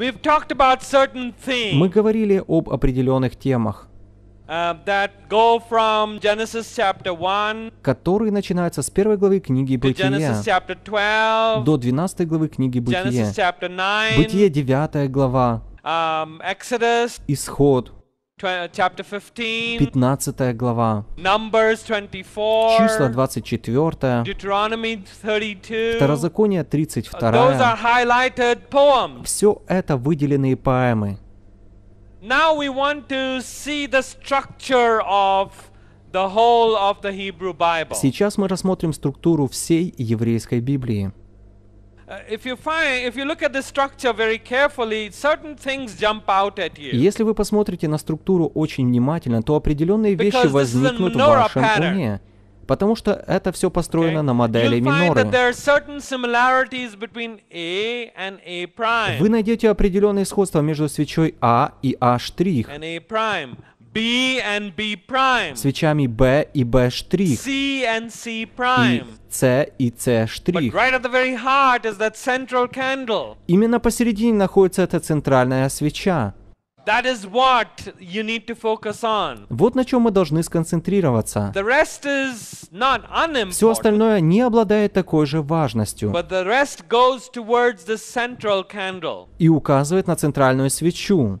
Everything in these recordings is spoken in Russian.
Мы говорили об определенных темах, uh, которые начинаются с первой главы книги Бытия до 12 главы книги Бытия, Бытие 9 глава, um, Исход, 15 глава, числа 24, Второзаконие 32, все это выделенные поэмы. Сейчас мы рассмотрим структуру всей еврейской Библии. Если вы посмотрите на структуру очень внимательно, то определенные вещи возникнут в вашем уме потому что это все построено okay. на модели миноры. Вы найдете определенные сходства между свечой А и H'. B and B prime. С B и B штрих. C and C prime. И C и C штрих. But right at the very heart is that central candle. Именно посередине находится эта центральная свеча. That is what you need to focus on. Вот на чем мы должны сконцентрироваться. The rest is not Все остальное не обладает такой же важностью. But the rest goes towards the central candle. И указывает на центральную свечу.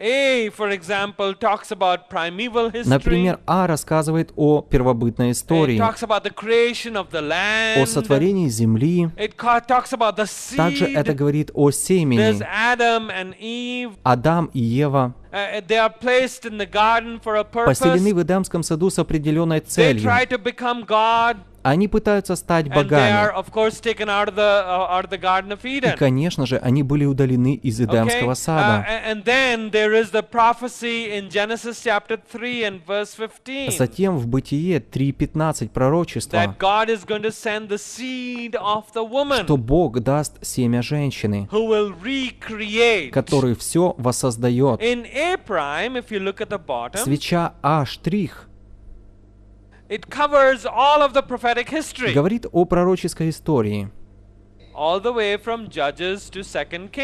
Например, А рассказывает о первобытной истории, о сотворении земли. Также это говорит о семени. Адам и Ева. Поселены в Эдемском саду с определенной целью. Они пытаются стать богами. Uh, И, конечно же, они были удалены из Эдемского uh, сада. А затем в Бытие 3.15 пророчество, что Бог даст семя женщины, который все воссоздает свеча А штрих говорит о пророческой истории,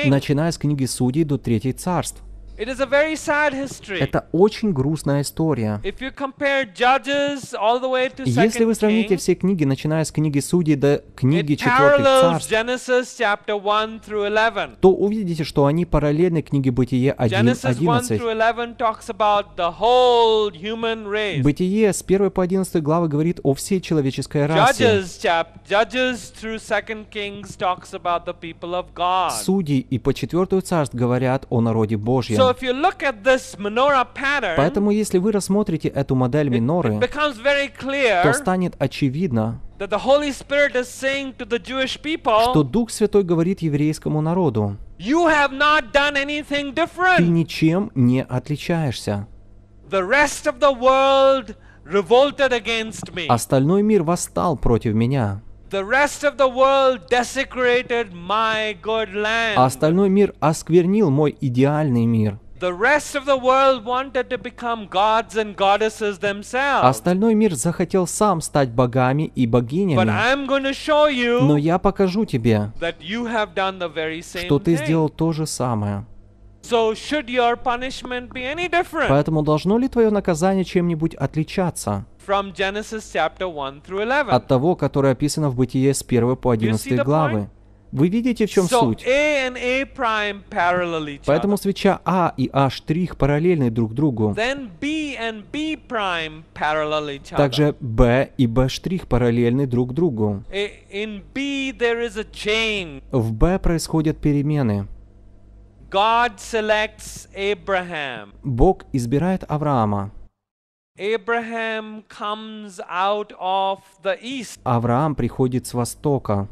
начиная с книги Судей до Третьей Царств. Это очень грустная история. Если вы сравните все книги, начиная с книги Судей до книги Четвертых Царств, то увидите, что они параллельны книге Бытие 1.11. Бытие с 1 по 11 главы говорит о всей человеческой расе. Судьи и по Четвертую Царств говорят о народе Божьем. Поэтому, если вы рассмотрите эту модель миноры, то станет очевидно, что Дух Святой говорит еврейскому народу, ты ничем не отличаешься. Остальной мир восстал против меня. А остальной мир осквернил мой идеальный мир. Остальной мир захотел сам стать богами и богинями. Но я покажу тебе, что ты сделал то же самое. Поэтому должно ли твое наказание чем-нибудь отличаться? From Genesis chapter 1 through 11. От того, которое описано в Бытие с 1 по 11 главы. Вы видите, в чем so, суть? A A Поэтому свеча А и А' параллельны друг другу. Then B and B Также Б и Б' параллельны друг другу. A в Б происходят перемены. God selects Abraham. Бог избирает Авраама. Abraham comes out of the east. Авраам приходит с востока.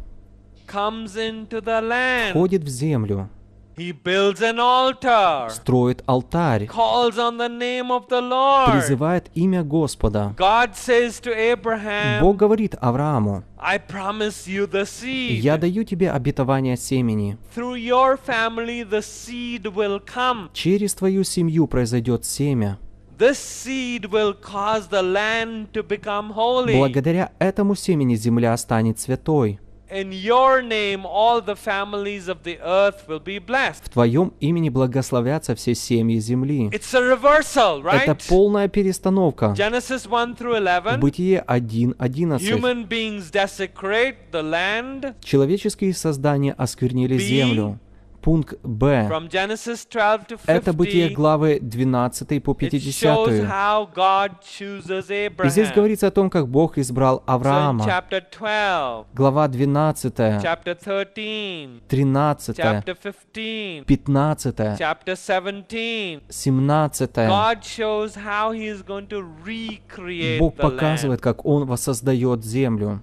Comes into the land. Входит в землю. He builds an altar. Строит алтарь. Calls on the name of the Lord. Призывает имя Господа. God says to Abraham, Бог говорит Аврааму, I promise you the seed. Я даю тебе обетование семени. Through your family the seed will come. Через твою семью произойдет семя. This seed will cause the land to become holy. Благодаря этому семени земля станет святой. In your name all the families of the earth will be blessed. В твоем имени благословятся все семьи земли. It's a reversal, right? Это полная перестановка. Genesis 1 through 11. Бытие 1:11. Human beings desecrate the land. Человеческие создания осквернили землю. Пункт Б. Это Бытие главы 12 по 50. И здесь говорится о том, как Бог избрал Авраама. Глава 12, 13, 15, 17. Бог показывает, как Он воссоздает землю.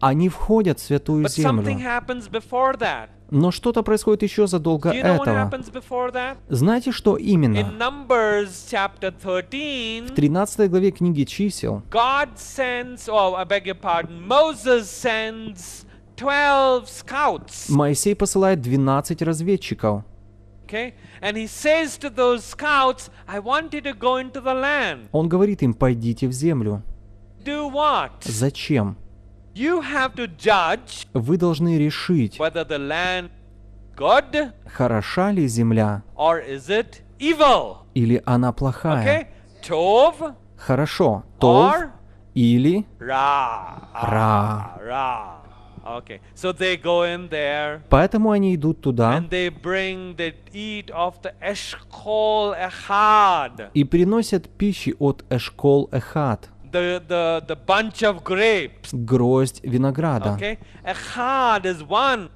Они входят в Святую Землю. Но что-то происходит еще задолго этого. Знаете, что именно? В 13 главе книги чисел Моисей посылает 12 разведчиков. Он говорит им, пойдите в землю do what? Зачем? You have to judge Вы должны решить, whether the land good хороша ли земля, or is it evil. или она плохая. Okay? Tov, Хорошо, тов or или ra. ра. ra. Okay. So they go in there, Поэтому они идут туда and they bring, they eat of the eshkol echad. и приносят пищи от Эшкол Эхад the, the, the bunch of grapes. Гроздь винограда. Okay? Echad is one.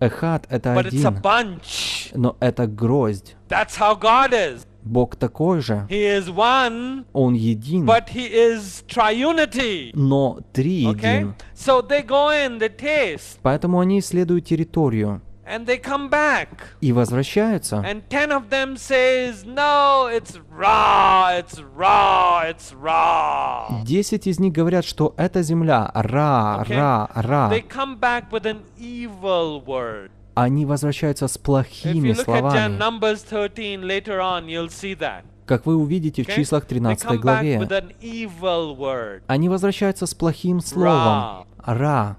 Эхад — это But один, it's a bunch. но это гроздь. That's how God is. Бог такой же. He is one, Он един, but he is triunity. но три okay? един. So they go in, they taste. Поэтому они исследуют территорию. And they come back. И возвращаются. And ten of them says, no, it's raw, it's raw, it's raw. Десять из них говорят, что эта земля, ра, ра, ра. They come back with an evil word. Они возвращаются с плохими словами. Numbers 13, later on, you'll see that. Как вы увидите в числах 13 главе, они возвращаются с плохим словом «ра».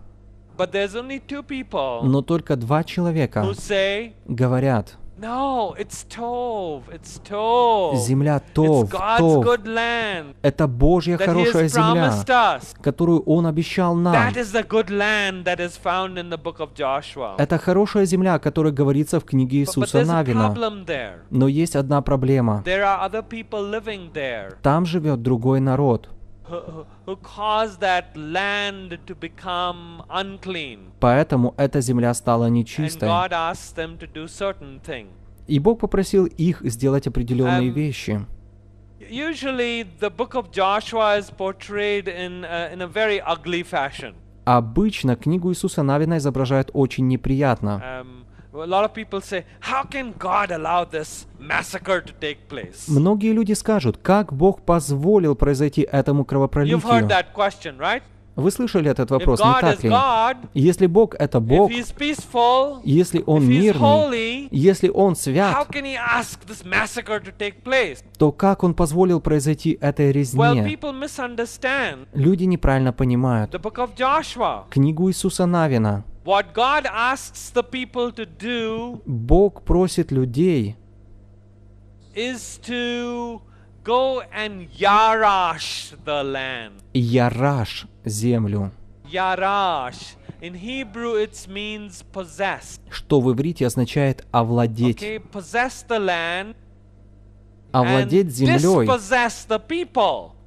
Но только два человека говорят, Земля Тов, Тов, это Божья хорошая земля, которую Он обещал нам. Это хорошая земля, о которой говорится в книге Иисуса Навина. Но есть одна проблема. Там живет другой народ. Поэтому эта земля стала нечистой. И Бог попросил их сделать определенные вещи. Обычно книгу Иисуса Навина изображают очень неприятно. Um, Многие люди скажут, как Бог позволил произойти этому кровопролитию? Вы слышали этот вопрос, не так ли? Если Бог — это Бог, если Он мирный, если Он свят, то как Он позволил произойти этой резне? Люди неправильно понимают книгу Иисуса Навина. Бог просит людей Go and yarash the Яраш землю. Яраш. In Hebrew it means possessed. Что в иврите означает овладеть. Okay, possess the land овладеть землей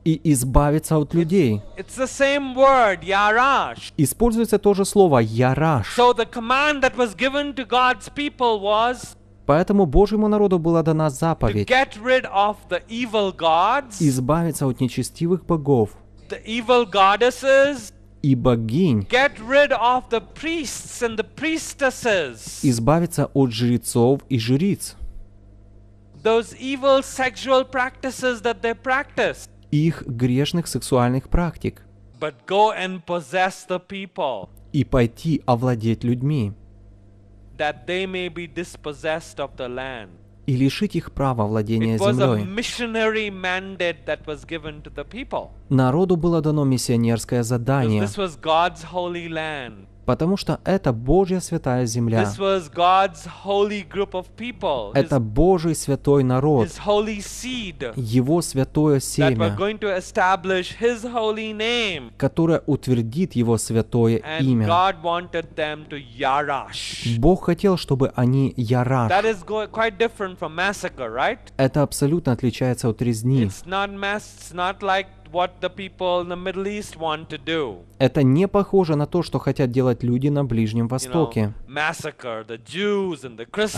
и избавиться от людей. Word, Используется то же слово «яраш». So was, Поэтому Божьему народу была дана заповедь gods, избавиться от нечестивых богов the evil goddesses и богинь Get rid of the priests and the priestesses. избавиться от жрецов и жриц. Those evil sexual practices that they practice. Их грешных сексуальных практик. But go and possess the people. И пойти овладеть людьми. That they may be dispossessed of the land и лишить их права владения землей. Народу было дано миссионерское задание, потому что это Божья святая земля. Это Божий святой народ, Его святое семя, которое утвердит Его святое имя. Бог хотел, чтобы они яраш. Это абсолютно отличается от резни. Это не похоже на то, что хотят делать люди на Ближнем Востоке.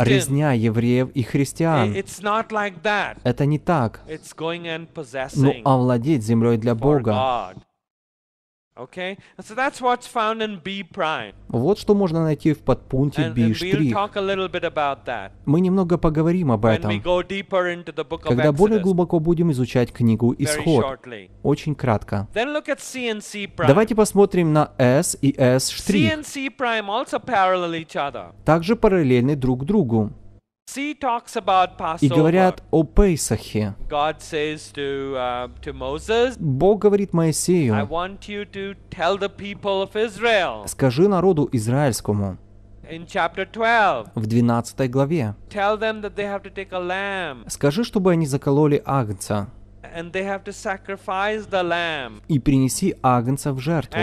Резня евреев и христиан. Это не так. Но ну, овладеть землей для Бога Okay? So that's what's found in B prime. Вот что можно найти в подпункте B штрих. Мы немного поговорим об этом, когда более глубоко будем изучать книгу Исход. Очень кратко. Давайте посмотрим на S и S штрих. Также параллельны друг другу. И говорят о Пейсахе. Uh, Бог говорит Моисею, скажи народу израильскому, в 12 главе. Скажи, чтобы они закололи агнца. И принеси агнца в жертву.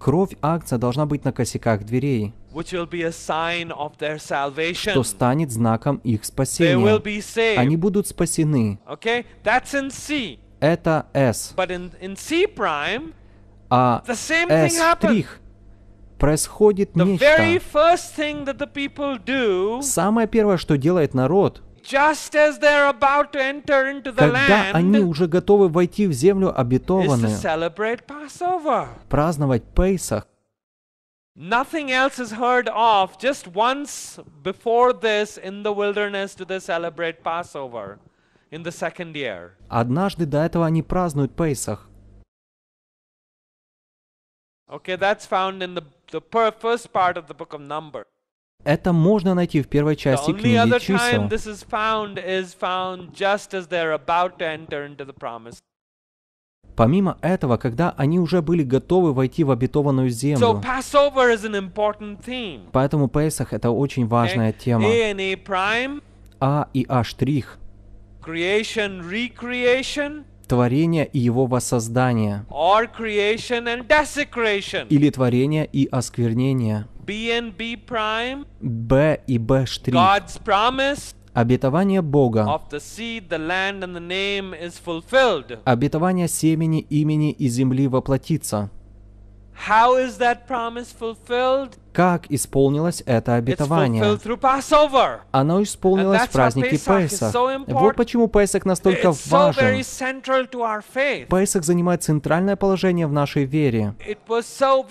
Кровь акция должна быть на косяках дверей, что станет знаком их спасения. Они будут спасены. Это S. А S' происходит нечто. Самое первое, что делает народ, Just as Когда они уже готовы войти в землю обетованную, праздновать Пейсах, Nothing else is heard of just once before this in the wilderness do they celebrate Passover in the second year. Однажды до этого они празднуют Пейсах. Okay, that's found in the, the first part of the book of Numbers. Это можно найти в первой части книги чисел. Помимо этого, когда они уже были готовы войти в обетованную землю. Поэтому Песах это очень важная тема. А и А штрих. Творение и его воссоздание. Или творение и осквернение. B and B prime, B и B штрих. God's promise Обетование Бога. Of the seed, the land and the name is fulfilled. Обетование семени, имени и земли воплотится. How is that promise fulfilled? Как исполнилось это обетование? Оно исполнилось в празднике Песах. So вот почему Песах настолько It's важен. Песах занимает центральное положение в нашей вере. So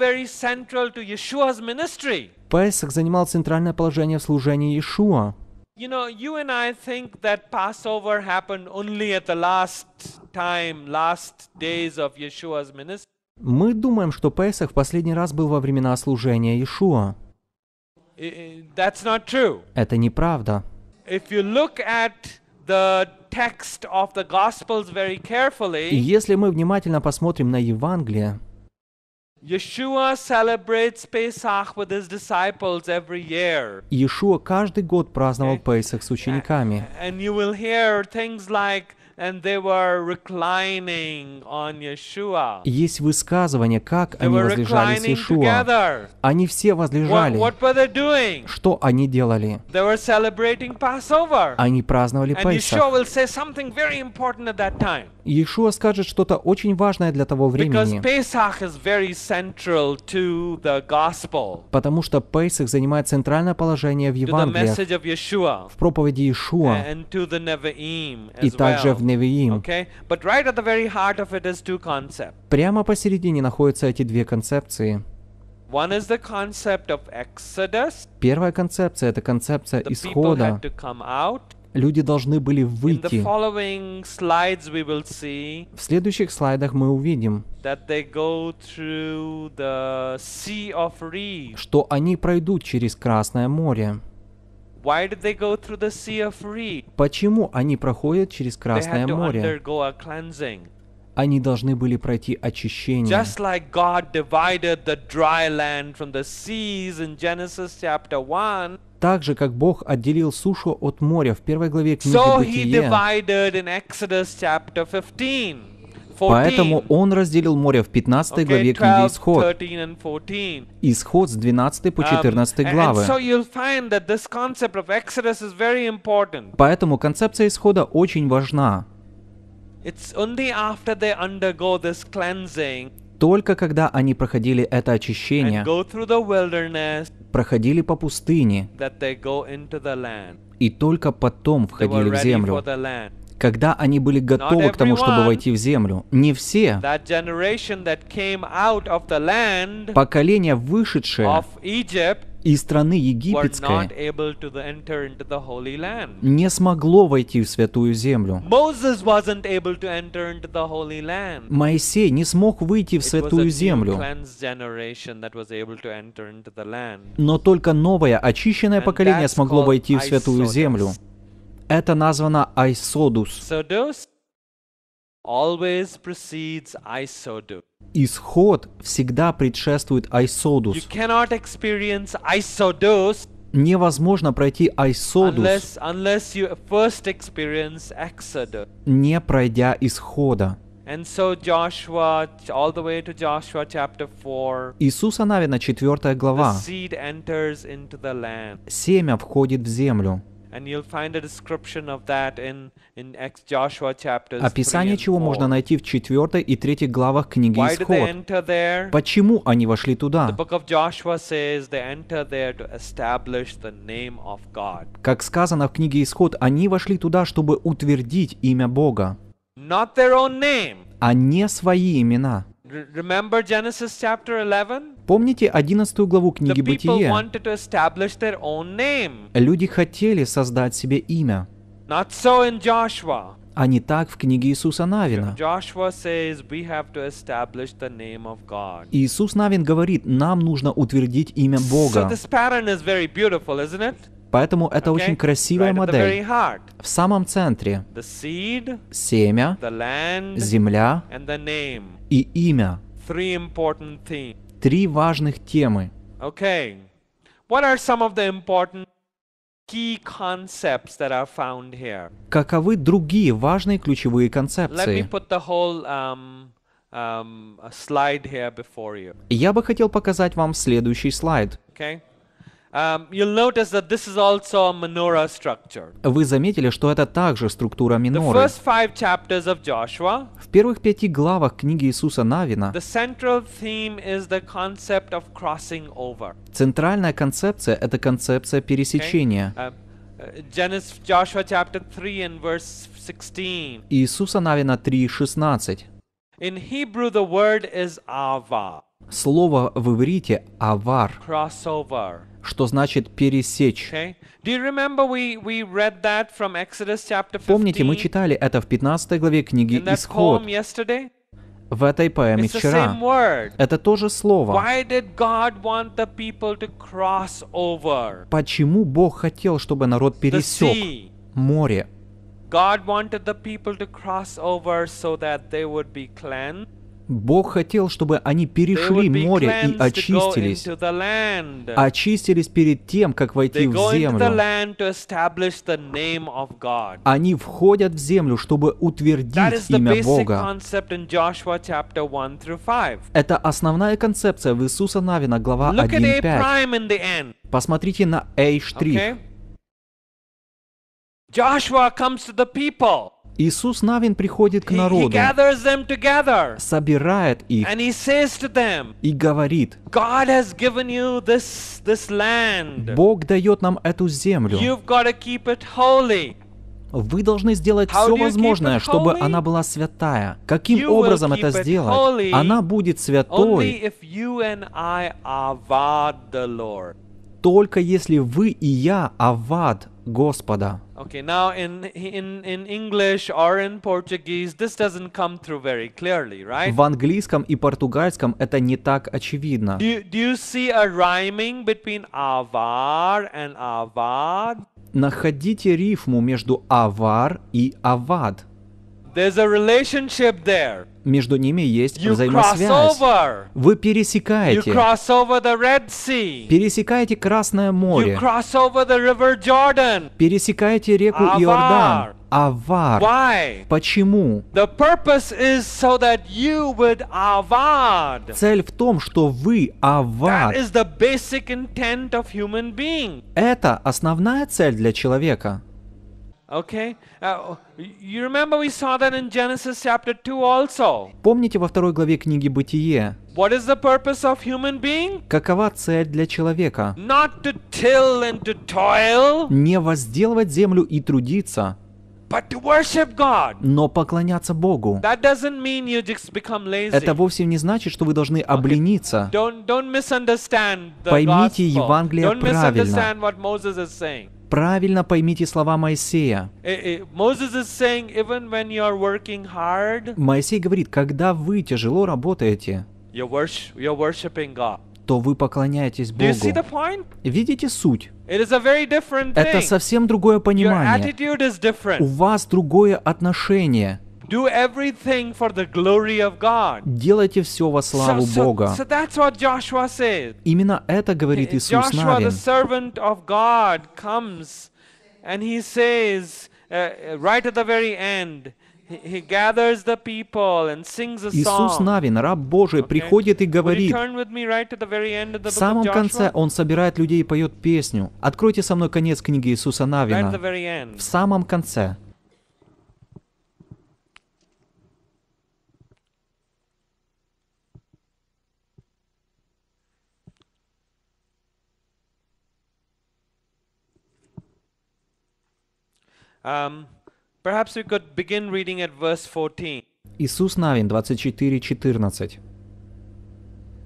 Песах занимал центральное положение в служении Иешуа. You know, you and I think that Passover happened only at the last time, last days of Yeshua's ministry. Мы думаем, что Песах в последний раз был во времена служения Иешуа. Э, Это неправда. И если мы внимательно посмотрим на Евангелие, Иешуа каждый год праздновал э, Песах с э, учениками. And you will hear things есть высказывание, как они возлежали с Иешуа. Они все возлежали. Что они делали? Они праздновали Песах. Иешуа скажет что-то очень важное для того времени. Потому что Пейсах занимает центральное положение в Евангелии, в проповеди Иешуа и также в Невиим. Прямо посередине находятся эти две концепции. One is the concept of exodus. Первая концепция — это концепция the исхода. People had to come out. Люди должны были выйти. In the following slides we will see В следующих слайдах мы увидим, that they go through the sea of reed. что они пройдут через Красное море. Почему они проходят через Красное море? Они должны были пройти очищение. Just like God divided the dry land from the seas in Genesis chapter 1, так же, как Бог отделил сушу от моря в первой главе книги so Бытие, Поэтому он разделил море в 15 главе книги Исход. Исход с 12 по 14 um, главы. Поэтому концепция Исхода очень важна. Только когда они проходили это очищение, проходили по пустыне, и только потом входили в землю, когда они были готовы к тому, чтобы войти в землю. Не все. Поколение, вышедшее из страны египетской не смогло войти в святую землю. Моисей не смог выйти в святую землю. Но только новое очищенное поколение смогло войти в святую землю. Это названо Айсодус. Исход всегда предшествует Айсодус. невозможно пройти Айсодус, не пройдя исхода. And so Joshua, all the way to Joshua chapter 4, Иисуса Навина, 4 глава. The seed enters into the land. Семя входит в землю. Описание чего можно найти в 4 и 3 главах книги Исход. Почему они вошли туда? Как сказано в книге Исход, они вошли туда, чтобы утвердить имя Бога, а не свои имена. Помните 11 главу книги Бытие? Люди хотели создать себе имя. А не так в книге Иисуса Навина. Иисус Навин говорит, нам нужно утвердить имя Бога. Поэтому это okay? очень красивая right модель. В самом центре seed, семя, land, земля и имя. Три важных темы. Okay. What are some of the important key concepts that are found here? Каковы другие важные ключевые концепции? Let me put the whole, um, um, slide here before you. Я бы хотел показать вам следующий слайд. Okay? Вы заметили, что это также структура миноры. В первых пяти главах книги Иисуса Навина центральная концепция — это концепция пересечения. Иисуса Навина 3, 16. В Hebrew the word Слово в иврите «авар», что значит «пересечь». Помните, мы читали это в 15 главе книги «Исход» в этой поэме вчера. Это то же слово. Почему Бог хотел, чтобы народ пересек море? God wanted the people to cross over so that they would be cleansed. Бог хотел, чтобы они перешли море и очистились, очистились перед тем, как войти в землю. Они входят в землю, чтобы утвердить имя Бога. Это основная концепция в Иисуса Навина, глава 1.5. Посмотрите на А3. Joshua comes to the people. Иисус Навин приходит к народу, собирает их и говорит, Бог дает нам эту землю. Вы должны сделать все возможное, чтобы она была святая. Каким образом это сделать? Она будет святой, только если вы и я авад Господа. Okay, now in, in, in English or in Portuguese, this doesn't come through very clearly, right? В английском и португальском это не так очевидно. Do you, do you see a rhyming between avar and avad? Находите рифму между авар и авад. There's a relationship there между ними есть you взаимосвязь. Вы пересекаете. Пересекаете Красное море. Пересекаете реку Avar. Иордан. Авар. Why? Почему? The purpose is so that you would avad. Цель в том, что вы авар. That is the basic intent of human being. Это основная цель для человека. Okay? Uh, you remember we saw that in Genesis chapter 2 also. Помните во второй главе книги Бытие? What is the purpose of human being? Какова цель для человека? Not to till and to toil. Не возделывать землю и трудиться. But to worship God. Но поклоняться Богу. That doesn't mean you just become lazy. Это вовсе не значит, что вы должны облениться. Okay. Don't, don't misunderstand the Поймите gospel. Евангелие don't правильно. Misunderstand what Moses is saying. Правильно поймите слова Моисея. Э, э, Моисей говорит, когда вы тяжело работаете, то вы поклоняетесь Богу. Видите суть? Это совсем другое понимание. У вас другое отношение. Do everything for the glory of God. Делайте все во славу so, so, Бога. So that's what Joshua said. Именно это говорит Иисус Joshua, Навин. the servant of God, comes and he says, uh, uh right at the very end, he gathers the people and sings a song. Иисус Навин, раб Божий, okay. приходит и говорит. Right в самом конце он собирает людей и поет песню. Откройте со мной конец книги Иисуса Навина. Right в самом конце. Um, perhaps we could begin reading at verse 14. Ісус Навін 24:14.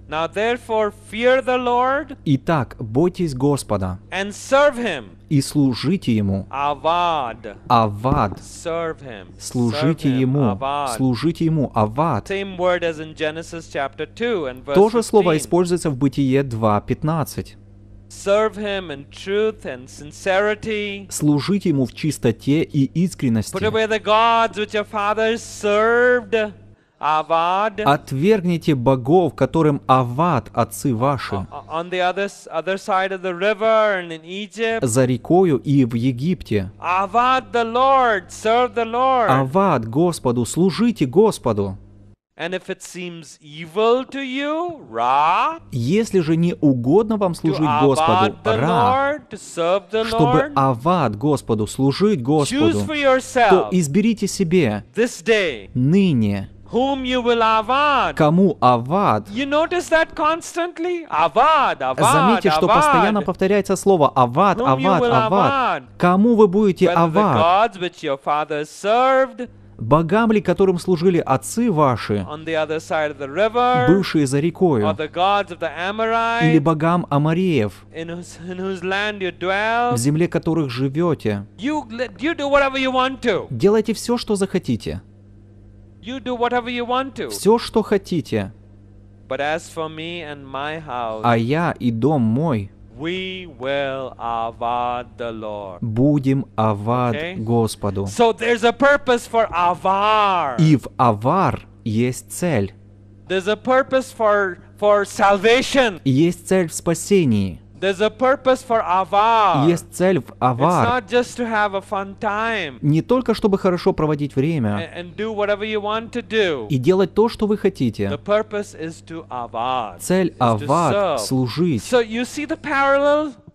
Now therefore fear the Lord. І так, бойтесь Господа. And serve him. І служите йому. Авад. Авад. Serve him. Служите йому. Служите йому. Авад. Same word as in Genesis chapter 2 and verse. То же слово используется в Бытие 2:15. Служить Ему в чистоте и искренности. Put away the gods which your fathers served. Avad. Отвергните богов, которым Авад, отцы ваши. On the the other other side of river and in Egypt. За рекою и в Египте. Авад, Господу, служите Господу. Если же не угодно вам служить Господу, Ра, чтобы ават Господу, служить Господу, то изберите себе ныне кому авад. Заметьте, что постоянно повторяется слово авад, авад, авад. Кому вы будете авад? богам ли, которым служили отцы ваши, бывшие за рекою, или богам Амареев, в земле которых живете. Делайте все, что захотите. Все, что хотите. А я и дом мой — We will avad the Lord. Будем авад okay? Господу. So there's a purpose for avar. И в авар есть цель. There's a purpose for, for salvation. Есть цель в спасении. Есть цель в авар. Не только, чтобы хорошо проводить время и делать то, что вы хотите. Цель авар — служить.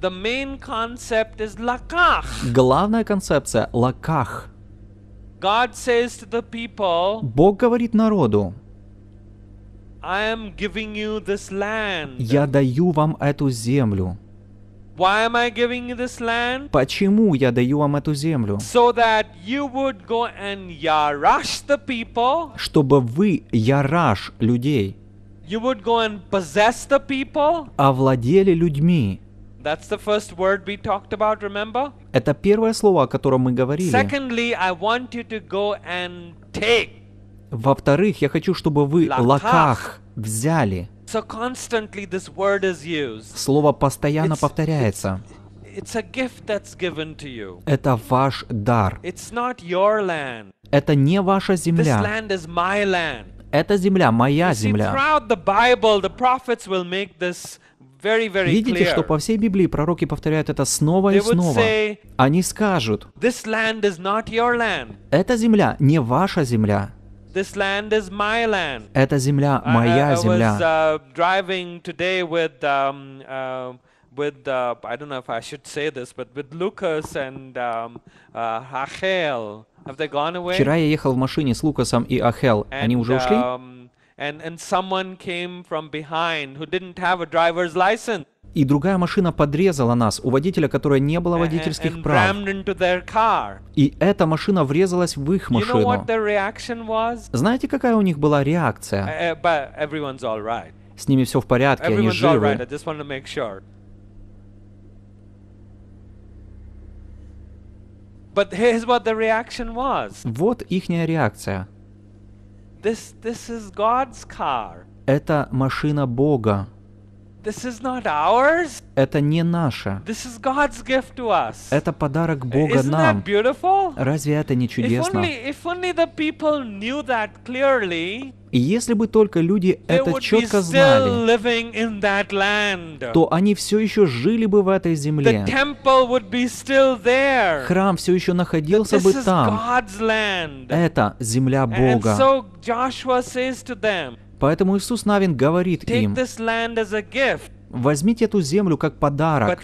The main concept is lakach. Главная концепция – лаках. God says to the people, Бог говорит народу, I am giving you this land. Я даю вам эту землю. Why am I giving you this land? Почему я даю вам эту землю? So that you would go and yarash the people. Чтобы вы яраш людей. You would go and possess the people. Овладели людьми. That's the first word we talked about, remember? Это первое слово, о котором мы говорили. Secondly, I want you to go and take. Во-вторых, я хочу, чтобы вы лаках взяли. So constantly this word is used. Слово постоянно it's, повторяется. It's, it's a gift that's given to you. Это ваш дар. It's not your land. Это не ваша земля. This land is my land. Это земля, моя земля. See, throughout the Bible, the prophets will make this Видите, что по всей Библии пророки повторяют это снова и снова. Они скажут, «Эта земля не ваша земля». This land is my land. Эта земля моя земля. I, was uh, driving today with um, uh, with uh, I don't know if I should say this, but with Lucas and um, uh, Rachel. Have they gone away? Вчера я ехал в машине с Лукасом и Ахел. Они уже ушли? Um, and, and someone came from behind who didn't have a driver's license. И другая машина подрезала нас, у водителя, которой не было водительских прав. И эта машина врезалась в их машину. Знаете, какая у них была реакция? Uh, uh, С ними все в порядке, они живы. Вот ихняя реакция. This, this is God's car. Это машина Бога. This is not ours. Это не наша. This is God's gift to us. Это подарок Бога Isn't нам. That beautiful? Разве это не чудесно? If only, if only the people knew that clearly, и Если бы только люди это четко знали, то они все еще жили бы в этой земле. Храм все еще находился бы там. Это земля Бога. Поэтому Иисус Навин говорит им, возьмите эту землю как подарок.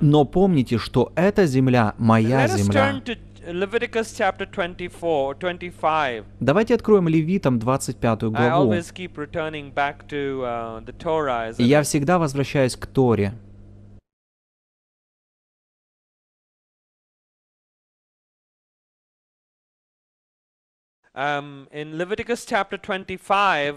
Но помните, что эта земля моя земля. Leviticus chapter 24, 25. Давайте откроем Левитам 25 главу. I always keep returning back to uh, the Torah. Я всегда возвращаюсь к Торе. Um, in Leviticus chapter 25,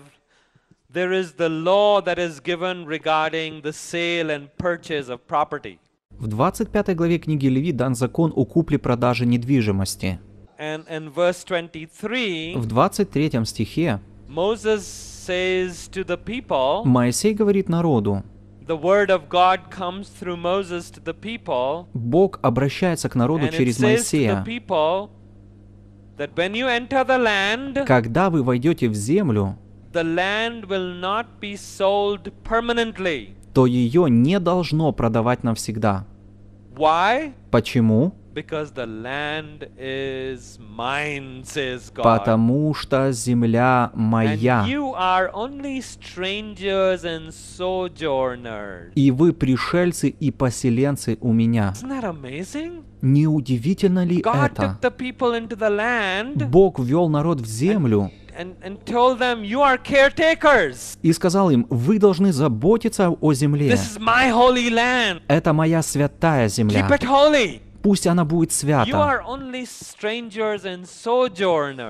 there is the law that is given regarding the sale and purchase of property. В 25 главе книги Леви дан закон о купле-продаже недвижимости. В 23 стихе Моисей говорит народу, Бог обращается к народу через Моисея. Когда вы войдете в землю, the land will not be sold permanently то ее не должно продавать навсегда. Why? Почему? Because the land is mine, says God. Потому что земля моя. And you are only strangers and sojourners. И вы пришельцы и поселенцы у меня. Isn't that amazing? Не удивительно ли God это? Took the people into the land, Бог ввел народ в землю. And и сказал им, вы должны заботиться о земле. Это моя святая земля. Пусть она будет свята.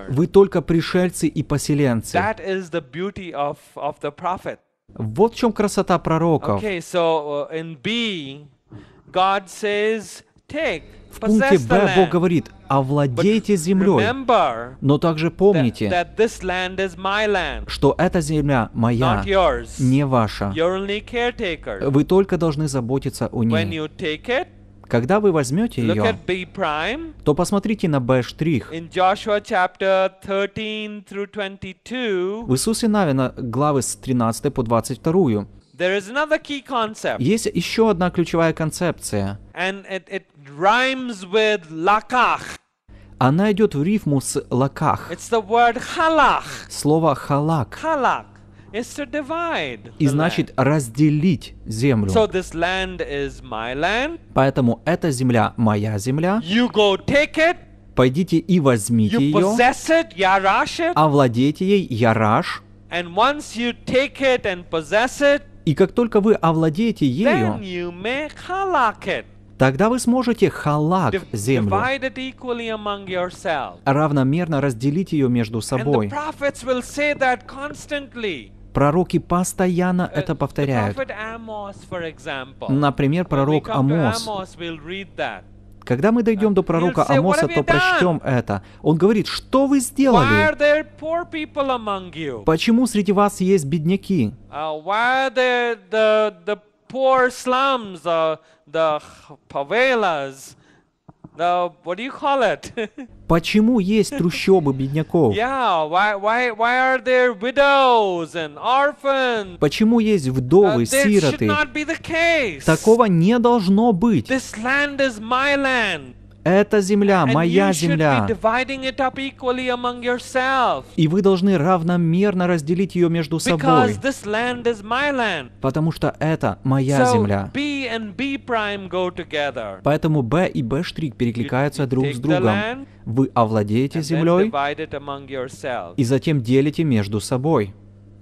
Вы только пришельцы и поселенцы. Вот в чем красота пророков. Okay, so uh, in B, God says, в пункте Б Бог говорит, овладейте землей, но также помните, что эта земля моя, не ваша. Вы только должны заботиться о ней. Когда вы возьмете ее, то посмотрите на B'. В Иисусе Навина, главы с 13 по 22, есть еще одна ключевая концепция. Она идет в рифму с лаках. Слово халак. халак и значит разделить землю. So this land is my land. Поэтому эта земля моя земля. You go take it. Пойдите и возьмите you ее. It, it. Овладейте ей, яраш. And once you take it and possess it, и как только вы овладеете ею, тогда вы сможете халак землю, равномерно разделить ее между собой. Пророки постоянно э, это повторяют. Например, пророк Амос. Когда мы дойдем до пророка Амоса, то прочтем это. Он говорит, что вы сделали? Почему среди вас есть бедняки? Uh, poor slums, uh, the, the favelas, the what do you call it? Почему есть трущобы бедняков? Yeah, why why why are there widows and orphans? Почему есть вдовы, uh, сироты? Такого не должно быть. This land is my land. Эта земля, моя земля. И вы должны равномерно разделить ее между собой. Потому что это моя земля. Поэтому B и B' перекликаются друг с другом. Вы овладеете землей и затем делите между собой.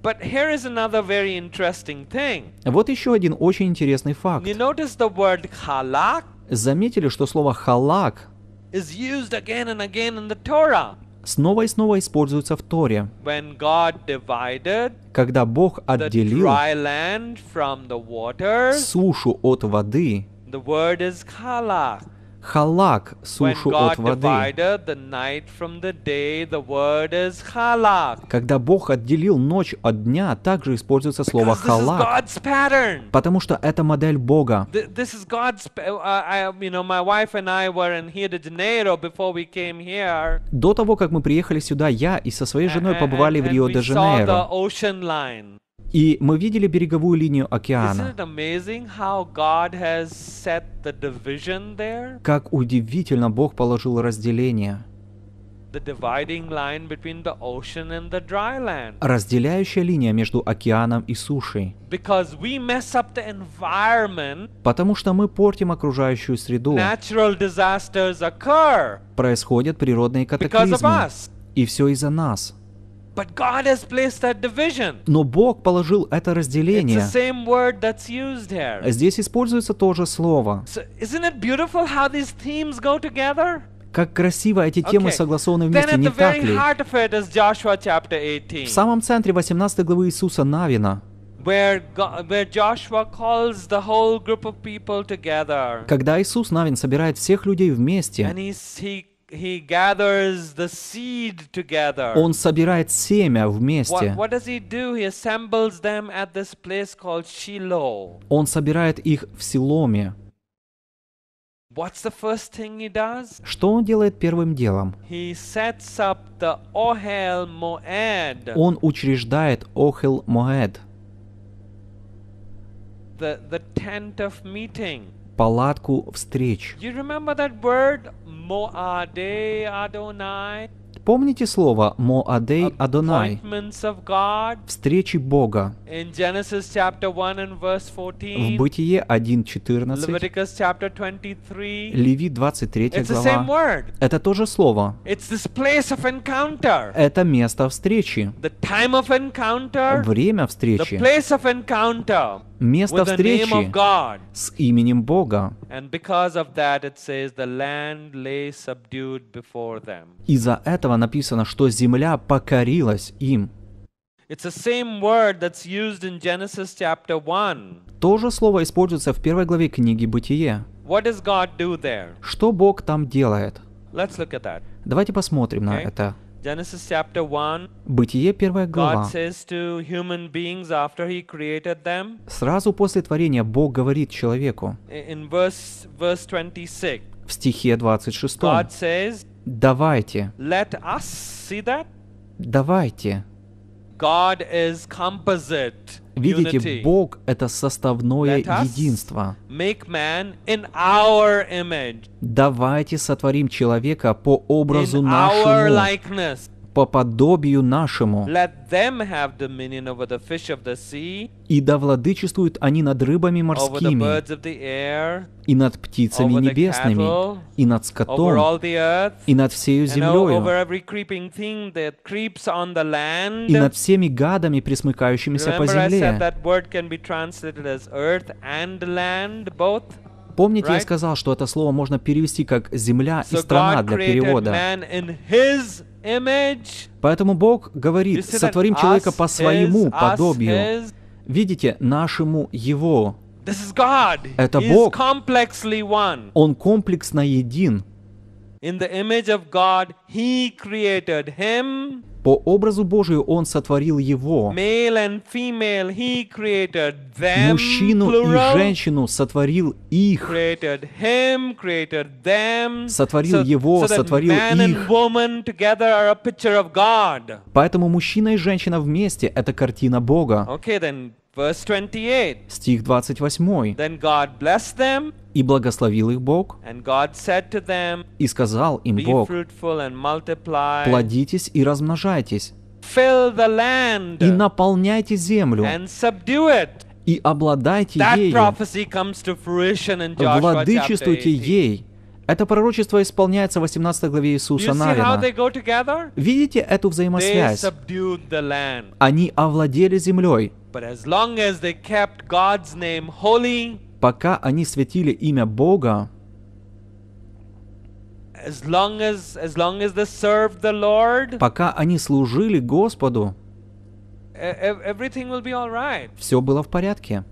But here is another very interesting thing. Вот еще один очень интересный факт. You notice the word halak? заметили, что слово «халак» снова и снова используется в Торе. Когда Бог отделил сушу от воды, халак сушу от воды. Когда Бог отделил ночь от дня, также используется слово халак, потому что это модель Бога. Uh, До того, как мы приехали сюда, я и со своей женой побывали в Рио-де-Жанейро. И мы видели береговую линию океана. Как удивительно Бог положил разделение. Разделяющая линия между океаном и сушей. Потому что мы портим окружающую среду. Происходят природные катаклизмы. И все из-за нас. But God has placed that division. Но Бог положил это разделение. It's the same word that's used here. Здесь используется то же слово. So, isn't it beautiful how these themes go together? Как красиво эти темы okay. согласованы вместе, не так ли? В самом центре 18 главы Иисуса Навина, когда Иисус Навин собирает всех людей вместе, he gathers the seed together. Он собирает семя вместе. What, what does he do? He assembles them at this place called Shiloh. Он собирает их в Силоме. What's the first thing he does? Что он делает первым делом? He sets up the Ohel Moed. Он учреждает Охел Моэд. The, the tent of meeting. палатку встреч. You remember that word? Moade Adonai? Помните слово Моадей Адонай, встречи Бога в Бытие 1.14, Левит 23 глава. Это то же слово. Это место встречи. Время встречи место встречи с именем Бога. И из-за этого написано, что земля покорилась им. То же слово используется в первой главе книги Бытие. Что Бог там делает? Давайте посмотрим okay. на это. Genesis chapter 1. Бытие первая глава. God says to human beings after he created them. Сразу после творения Бог говорит человеку. In verse, verse 26. В стихе 26. God says, Давайте. Let us see that. Давайте. God is composite. Видите, Бог — это составное единство. Давайте сотворим человека по образу нашему, по подобию нашему. И да владычествуют они над рыбами морскими, и над птицами небесными, и над скотом, и над всею землей, и над всеми гадами, присмыкающимися по земле. Помните, я сказал, что это слово можно перевести как «земля» и «страна» для перевода. Поэтому Бог говорит, сотворим человека по своему подобию. Видите, нашему Его. Это Бог. Он комплексно един. По образу Божию Он сотворил его. Мужчину и женщину сотворил их. Сотворил его, сотворил их. Поэтому мужчина и женщина вместе — это картина Бога. Стих 28. И благословил их Бог. И сказал им Бог, плодитесь и размножайтесь. И наполняйте землю и обладайте ею. Владычествуйте ей. Это пророчество исполняется в 18 главе Иисуса Навина. Видите эту взаимосвязь? Они овладели землей пока они светили имя Бога, as long as, as long as they served the Lord, пока они служили Господу, e, e, everything will be all right. все было в порядке.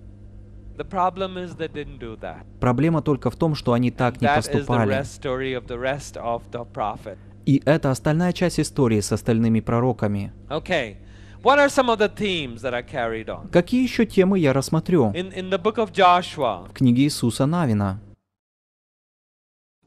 The problem is they didn't do that. Проблема только в том, что они так не поступали. И это остальная часть истории с остальными пророками. Okay. What are some of the themes that are carried on? Какие еще темы я рассмотрю? In, in the book of Joshua, в книге Иисуса Навина.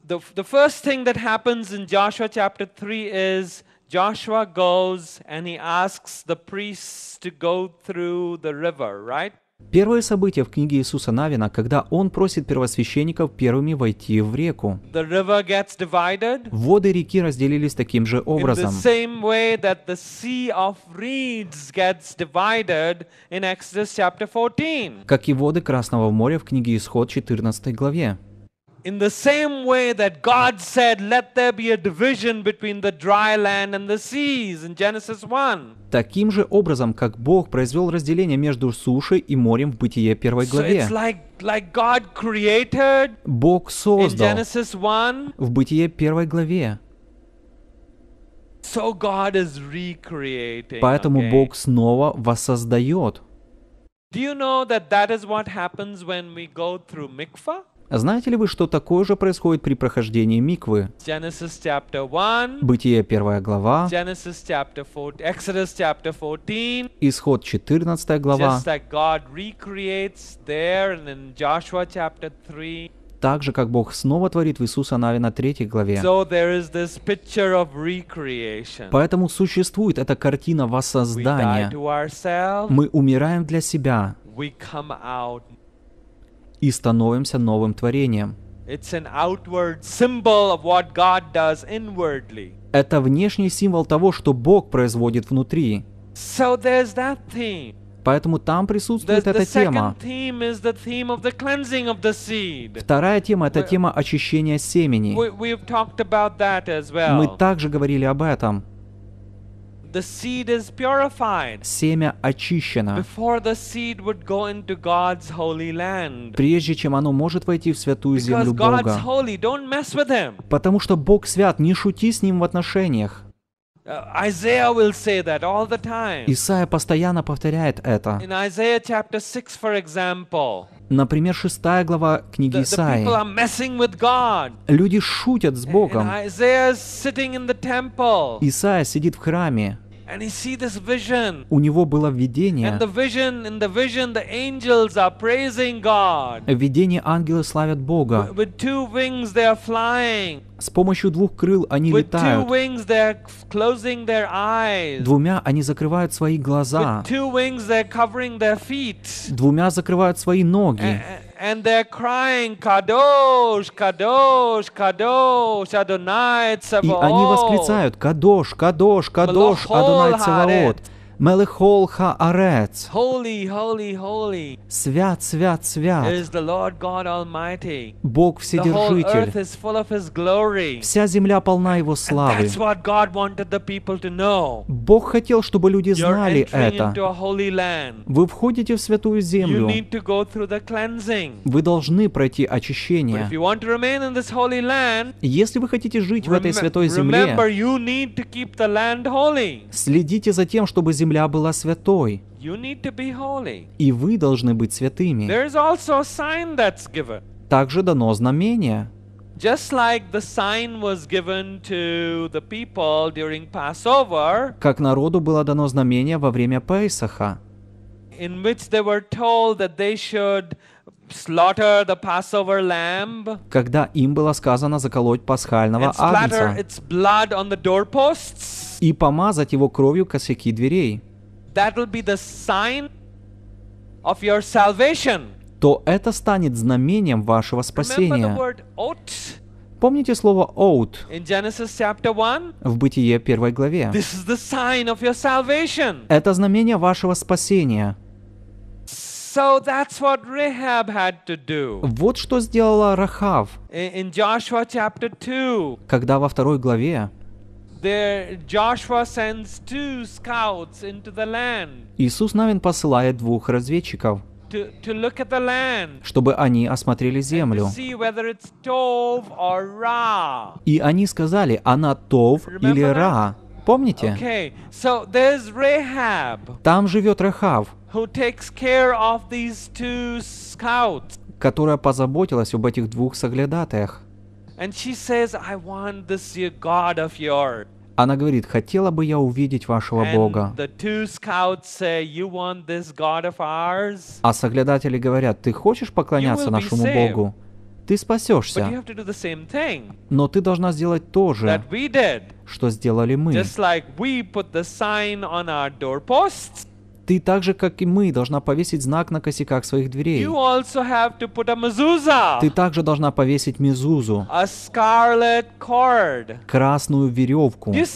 The, the first thing that happens in Joshua chapter 3 is Joshua goes and he asks the priests to go through the river, right? Первое событие в книге Иисуса Навина, когда он просит первосвященников первыми войти в реку. Воды реки разделились таким же образом. Как и воды Красного моря в книге Исход 14 главе. In the same way that God said, let there be a division between the dry land and the seas in Genesis 1. Таким же образом, как Бог произвел разделение между сушей и морем в Бытие первой главе. So it's like, like God created Бог создал in Genesis 1. в Бытие первой главе. So God is recreating, Поэтому okay. Бог снова воссоздает. Do you know that that is what happens when we go through mikvah? Знаете ли вы, что такое же происходит при прохождении миквы? Бытие 1 глава, Исход 14 глава, just так же, как Бог снова творит в Иисуса Навина 3 главе. Поэтому существует эта картина воссоздания. Мы умираем для себя и становимся новым творением. Это внешний символ того, что Бог производит внутри. So Поэтому там присутствует the, эта тема. Вторая тема — это тема очищения семени. We, well. Мы также говорили об этом. The seed is purified. Семя очищено. Before the seed would go into God's holy land. Прежде чем оно может войти в святую землю Бога. God's holy. Don't mess with him. Потому что Бог свят, не шути с ним в отношениях. Isaiah will say that all the time. Исайя постоянно повторяет это. In Isaiah chapter 6, for example. Например, шестая глава книги Исаии. Люди шутят с Богом. Исаия сидит в храме. У него было видение. Видение ангелы славят Бога. С помощью двух крыл они летают. Двумя они закрывают свои глаза. Двумя закрывают свои ноги and they're crying, Kadosh, Kadosh, Kadosh, Adonai Tsevaot. И они восклицают, Кадош, Кадош, Кадош, Адонай Цеваот. Мелехол Хаарец. Holy, holy, holy. Свят, свят, свят. Is the Lord God Almighty. Бог Вседержитель. The whole earth is full of His glory. Вся земля полна Его славы. That's what God wanted the people to know. Бог хотел, чтобы люди знали You're entering это. Into a holy land. Вы входите в святую землю. You need to go through the cleansing. Вы должны пройти очищение. But if you want to remain in this holy land, если вы хотите жить в этой святой земле, remember, you need to keep the land holy. следите за тем, чтобы земля земля была святой. И вы должны быть святыми. Также дано знамение. sign was given to the people как народу было дано знамение во время Пейсаха, in which they were told that they should когда им было сказано заколоть пасхального агнца и помазать его кровью косяки дверей. То это станет знамением вашего спасения. Помните слово «оут» в Бытие первой главе? Это знамение вашего спасения. So that's what Rahab had to do. Вот что сделала Рахав. In Joshua chapter 2. Когда во второй главе There, Joshua sends two scouts into the land. Иисус Навин посылает двух разведчиков чтобы они осмотрели землю. И они сказали, она Тов или Ра. Помните? Там живет Рахав who takes care of these two scouts. которая позаботилась об этих двух соглядатаях. And she says, I want this God of yours. Она говорит, хотела бы я увидеть вашего Бога. Say, а соглядатели говорят, ты хочешь поклоняться нашему Богу? Ты спасешься. Но ты должна сделать то же, что сделали мы. Like ты так же, как и мы, должна повесить знак на косяках своих дверей. You also have to put a mezuzah, Ты также должна повесить мизузу, a scarlet cord. красную веревку. Do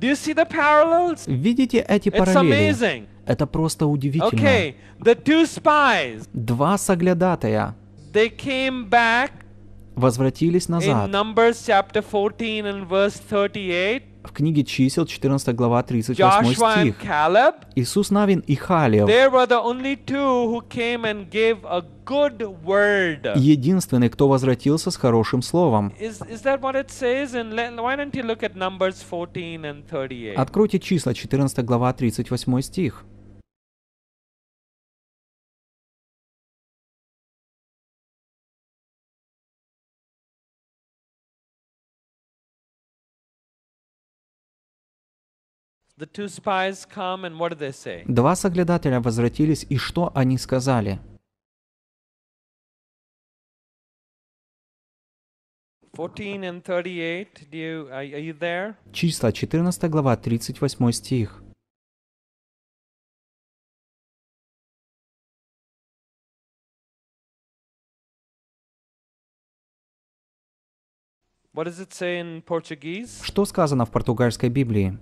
do you see the parallels? Видите эти It's параллели? amazing. Это просто удивительно. Okay, the two spies, Два соглядатая they came back возвратились in назад. Numbers chapter 14 and verse 38 в книге чисел 14 глава 38 стих. Иисус Навин и Халев единственный, кто возвратился с хорошим словом. Откройте числа 14 глава 38 стих. Два соглядателя возвратились, и что они сказали? Числа 14 глава, 38 стих. Что сказано в португальской Библии?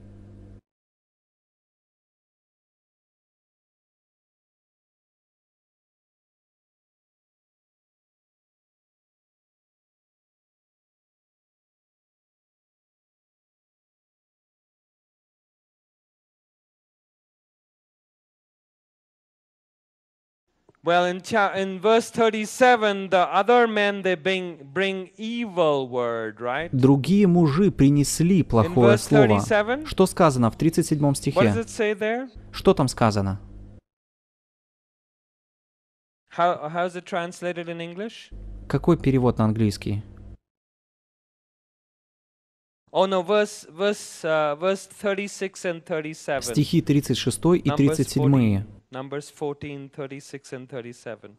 Well, in, cha- in verse 37, the other men, they bring, bring evil word, right? Другие мужи принесли плохое слово. Что сказано в 37 стихе? Что там сказано? How, how is it translated in English? Какой перевод на английский? Oh, no, verse, verse, uh, verse 36 and 37. Стихи 36 и 37. Numbers 14, 36, and 37.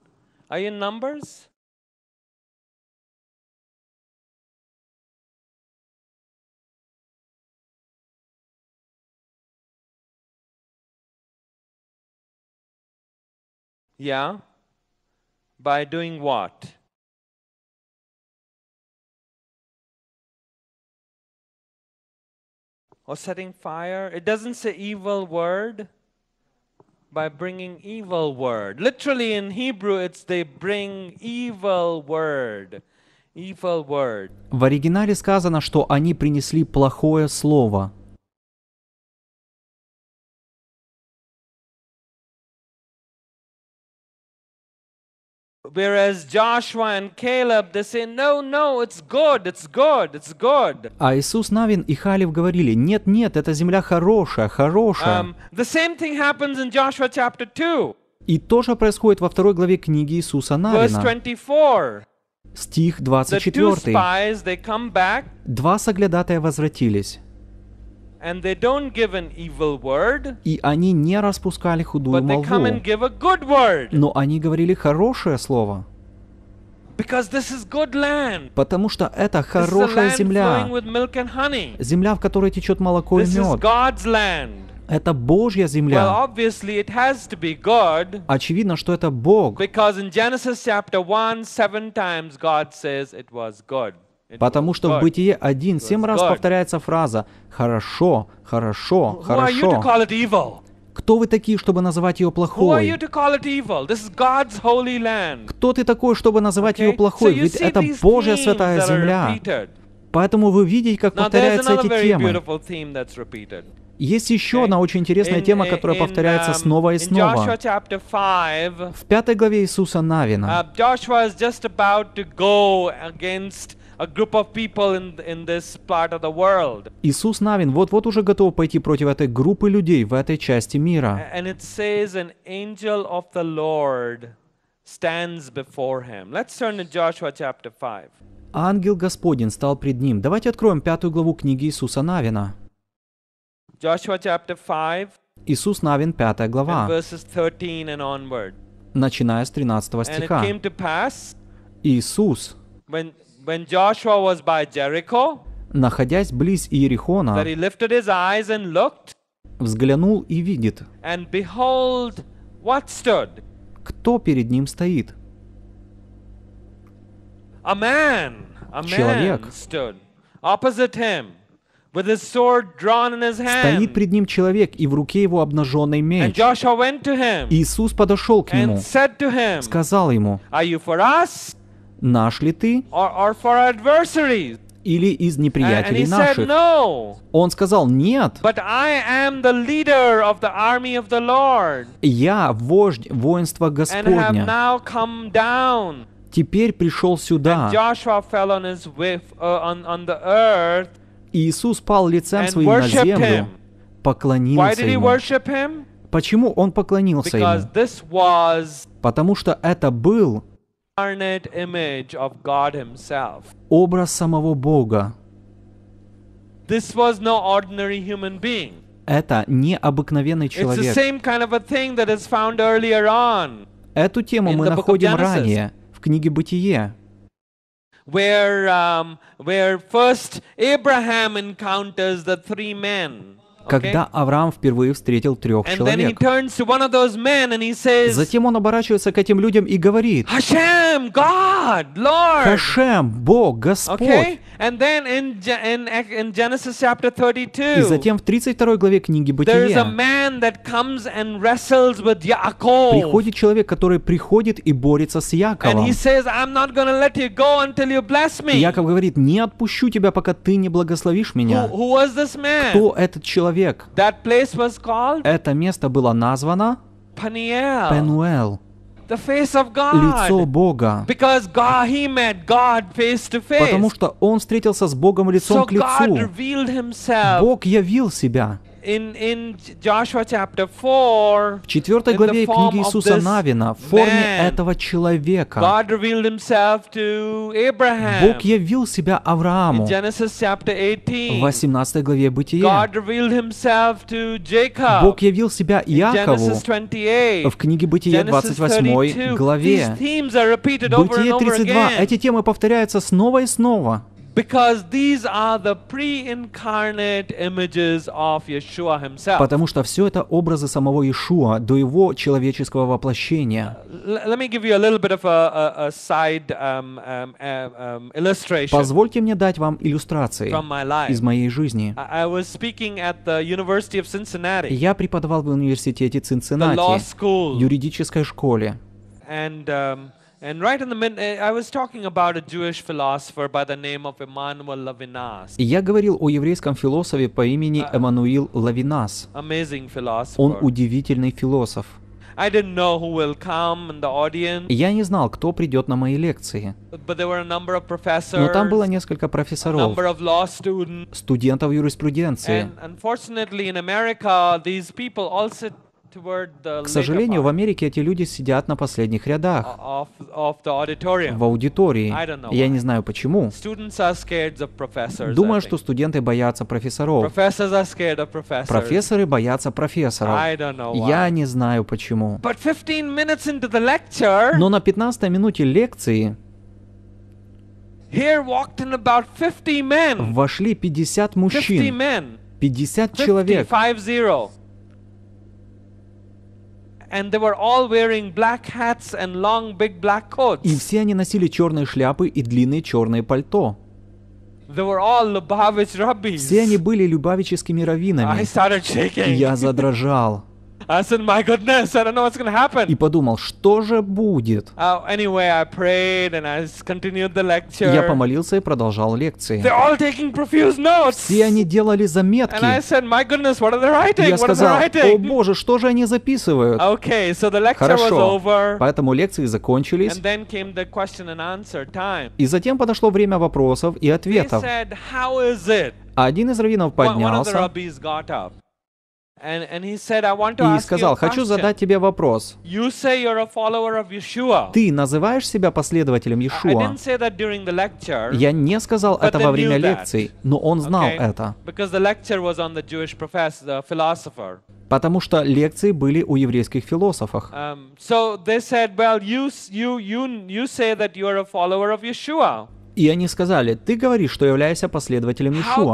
Are you in Numbers? Yeah? By doing what? Or setting fire? It doesn't say evil word. by bringing evil word. Literally in Hebrew it's they bring evil word. Evil word. В оригинале сказано, что они принесли плохое слово. Whereas Joshua and Caleb, they say, no, no, it's good, it's good, it's good. А Иисус Навин и Халев говорили, нет, нет, эта земля хорошая, хорошая. Um, the same thing happens in Joshua chapter 2. И то же происходит во второй главе книги Иисуса Навина. Verse 24. Стих 24. The two spies, they come back. Два соглядатая возвратились. And they don't give an evil word, и они не распускали худую but they come and молву, give a good word. но они говорили хорошее слово, Because this is good land. потому что это This is a хорошая land flowing земля, with milk and honey. земля, в которой течет молоко и This is мед. God's land. Это Божья Well, земля. obviously it has to be good Очевидно, что это Бог, because in Genesis chapter 1, seven times God says it was good. Потому что в Бытие 1 семь раз повторяется фраза «хорошо, хорошо, хорошо». Кто вы такие, чтобы называть ее плохой? Кто ты такой, чтобы называть ее плохой? Ведь это Божья святая земля. Поэтому вы видите, как повторяются эти темы. Есть еще одна очень интересная тема, которая повторяется um, снова и снова. В пятой главе Иисуса Навина uh, Иисус Навин вот-вот уже готов пойти против этой группы людей в этой части мира. And it says an angel of the Lord stands before him. Let's turn to Joshua chapter 5. Ангел Господень стал пред ним. Давайте откроем пятую главу книги Иисуса Навина. Joshua chapter 5. Иисус Навин, пятая глава. Verses 13 and onward. Начиная с 13 стиха. And it came to pass, Иисус, when находясь близ Иерихона, взглянул и видит, кто перед ним стоит. Человек Стоит пред ним человек, и в руке его обнаженный меч. Иисус подошел к нему, сказал ему, наш ли ты? Или из неприятелей наших? Он сказал, нет. Я вождь воинства Господня. Теперь пришел сюда. Uh, Иисус пал лицем своим на землю, поклонился ему. Почему он поклонился ему? Потому что это был Образ самого Бога. This was no ordinary human being. Это необыкновенный человек. Kind of Эту тему мы находим ранее в книге Бытие. Where, um, where first Abraham encounters the three men когда Авраам впервые встретил трех человек. Затем он оборачивается к этим людям и говорит, «Хашем, Хашем, Бог, Господь!» И затем в 32 главе книги Бытия приходит человек, который приходит и борется с Яковом. Яков говорит, «Не отпущу тебя, пока ты не благословишь меня». Кто этот человек? человек. Это место было названо Пенуэл. Лицо Бога. Потому что он встретился с Богом лицом к лицу. Бог явил себя. В четвертой главе книги Иисуса Навина в форме этого человека Бог явил себя Аврааму. В 18 главе Бытия Бог явил себя Иакову в книге Бытия 28 главе. Бытие 32. Эти темы повторяются снова и снова. Потому что все это образы самого Иешуа до его человеческого воплощения. Позвольте мне дать вам иллюстрации из моей жизни. Я преподавал в университете Цинциннати, юридической школе. And, um, And right in the minute, I was talking about a Jewish philosopher by the name of Emmanuel Levinas. Я говорил о еврейском философе по имени Эммануил Лавинас. Amazing philosopher. Он удивительный философ. I didn't know who will come in the audience. Я не знал, кто придет на мои лекции. But there were a number of professors, Но там было несколько профессоров, a number of law students. студентов юриспруденции. And unfortunately, in America, these people all sit к сожалению, в Америке эти люди сидят на последних рядах в аудитории. Я не знаю почему. Думаю, что студенты боятся профессоров. Профессоры боятся профессоров. Я не знаю почему. Но на 15 минуте лекции вошли 50 мужчин. 50 человек. And they were all wearing black hats and long big black coats. И все они носили черные шляпы и длинные черные пальто. They were all все они были любавическими раввинами. I started shaking. Я задрожал. I said, my goodness, I don't know what's gonna happen. И подумал, что же будет? Uh, anyway, I prayed and I continued the lecture. Я помолился и продолжал лекции. They're all taking profuse notes. Все они делали заметки. And I said, my goodness, what are they writing? Я сказал, what are they writing? о боже, что же они записывают? Okay, so the lecture Хорошо, was over. поэтому лекции закончились. And then came the question and answer time. И затем подошло время вопросов и ответов. They said, How is it? Один из раввинов поднялся и сказал, хочу задать тебе вопрос. Ты называешь себя последователем Иешуа? Я не сказал это во время лекций, но он знал это. Потому что лекции были у еврейских философов. Um, и они сказали, ты говоришь, что являешься последователем Иешуа.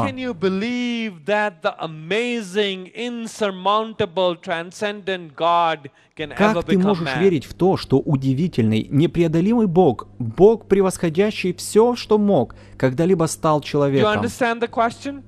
Как ты можешь верить в то, что удивительный, непреодолимый Бог, Бог, превосходящий все, что мог, когда-либо стал человеком?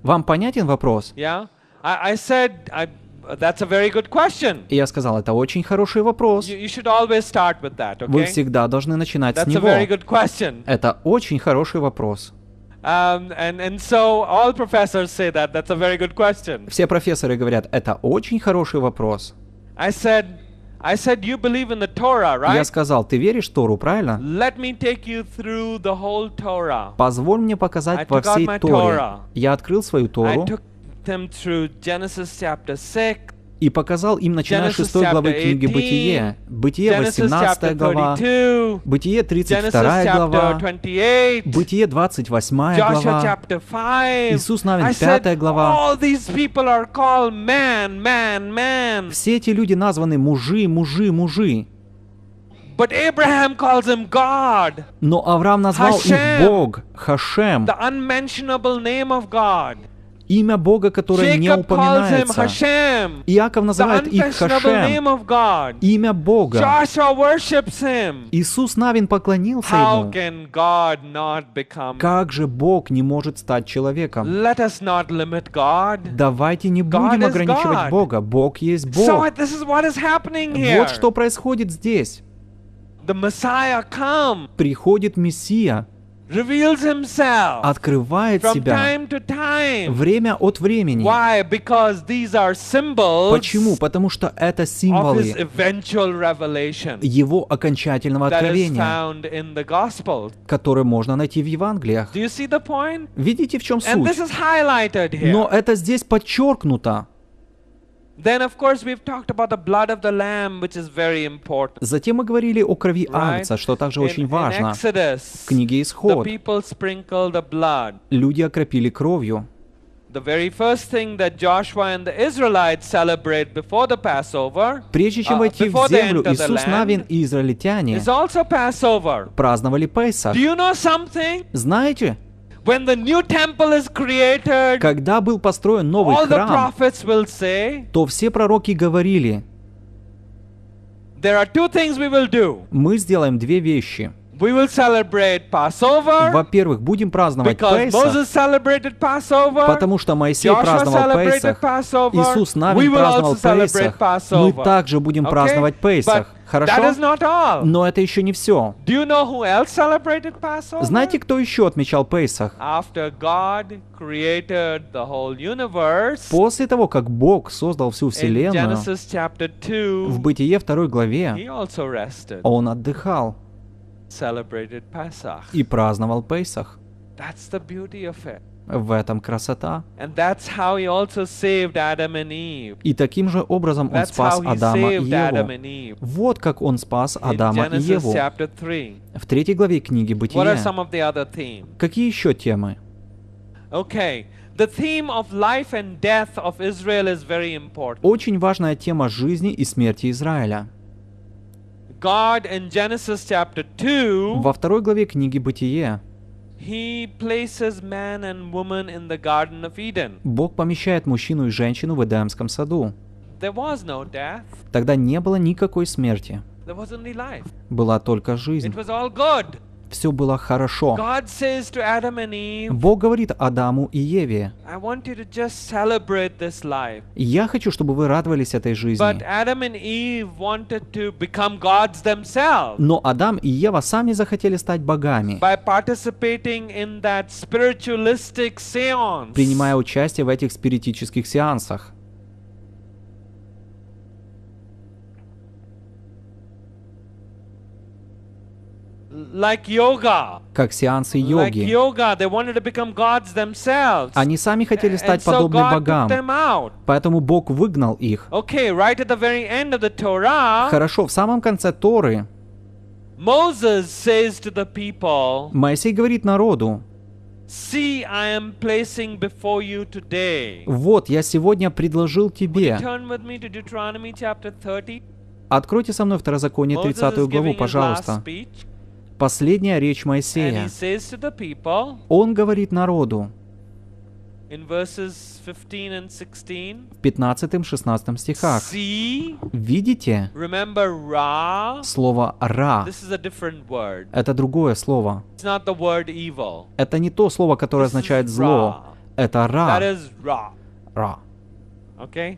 Вам понятен вопрос? Yeah? I, I said, I That's a very good question. И я сказал, это очень хороший вопрос. You, you should always start with that, okay? Вы всегда должны начинать That's с него. A very good question. Это очень хороший вопрос. Um, and, and so all professors say that. That's a very good question. Все профессоры говорят, это очень хороший вопрос. I said, I said you believe in the Torah, right? Я сказал, ты веришь в Тору, правильно? Let me take you through the whole Torah. Позволь мне показать I во всей Торе. Я открыл свою Тору. I took и показал им, начиная с 6 главы книги Бытие, Бытие 18 глава, Бытие 32 глава, Бытие 28 глава, Иисус Навин 5 глава. Все эти люди названы мужи, мужи, мужи. But Abraham calls him God. Но Авраам назвал Hashem, их Бог, Хашем, the unmentionable name of God имя Бога, которое не упоминается. Иаков называет их Хашем, имя Бога. Иисус Навин поклонился ему. Как же Бог не может стать человеком? Давайте не будем ограничивать Бога. Бог есть Бог. Вот что происходит здесь. Приходит Мессия открывает себя время от времени. Почему? Потому что это символы его окончательного откровения, которое можно найти в Евангелиях. Видите, в чем суть? Но это здесь подчеркнуто. Затем мы говорили о крови Агнца, что также очень важно. В книге Исход люди окропили кровью. Прежде чем uh, войти в землю, Иисус Навин и израильтяне праздновали Песах. Знаете, когда был построен новый храм, то все пророки говорили, мы сделаем две вещи – во-первых, будем праздновать Песах, потому что Моисей Joshua праздновал Песах, Иисус Навин праздновал Песах, мы также будем okay? праздновать Песах. Хорошо? Но это еще не все. You know Знаете, кто еще отмечал Пейсах? Universe, После того, как Бог создал всю Вселенную, 2, в Бытие 2 главе, Он отдыхал и праздновал Пейсах. В этом красота. And and that's how he also saved Adam Eve. И таким же образом он спас Адама и Еву. Вот как он спас Адама и Еву. В третьей главе книги Бытия. Какие еще темы? Очень важная тема жизни и смерти Израиля. God in Genesis chapter 2, во второй главе книги Бытие Бог помещает мужчину и женщину в Эдемском саду. Тогда не было никакой смерти. Была только жизнь все было хорошо. Бог говорит Адаму и Еве, я хочу, чтобы вы радовались этой жизни. Но Адам и Ева сами захотели стать богами, принимая участие в этих спиритических сеансах. Like yoga. Как сеансы йоги. Like yoga, they wanted to become gods themselves. Они сами хотели стать подобны so богам. Поэтому Бог выгнал их. Okay, right at the very end of the Torah, Хорошо, в самом конце Торы Moses says to the people, Моисей говорит народу, See, I am placing before you today. Вот, я сегодня предложил тебе. Откройте со мной Второзаконие 30 главу, пожалуйста. Последняя речь Моисея. Он говорит народу в 15-16 стихах. Видите? Слово «ра» — это другое слово. Это не то слово, которое означает «зло». Это «ра». «Ра». Okay?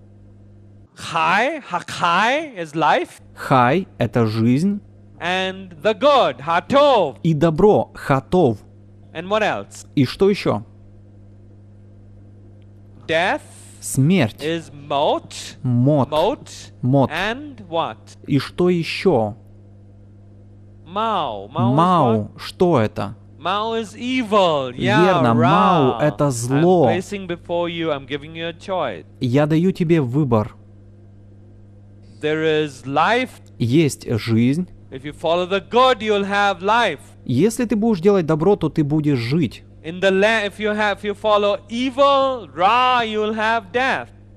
Хай, хакхай is life. Хай — это жизнь. And the good, хатов. И добро, хатов. And what else? И что еще? Death Смерть. Is mot, мот. Мот. Мот. And what? И что еще? Мау. Мау. Мау. Что это? Mao is evil. Yeah, Верно, Мау — это зло. I'm you, I'm you Я даю тебе выбор. Есть жизнь. Если ты будешь делать добро, то ты будешь жить.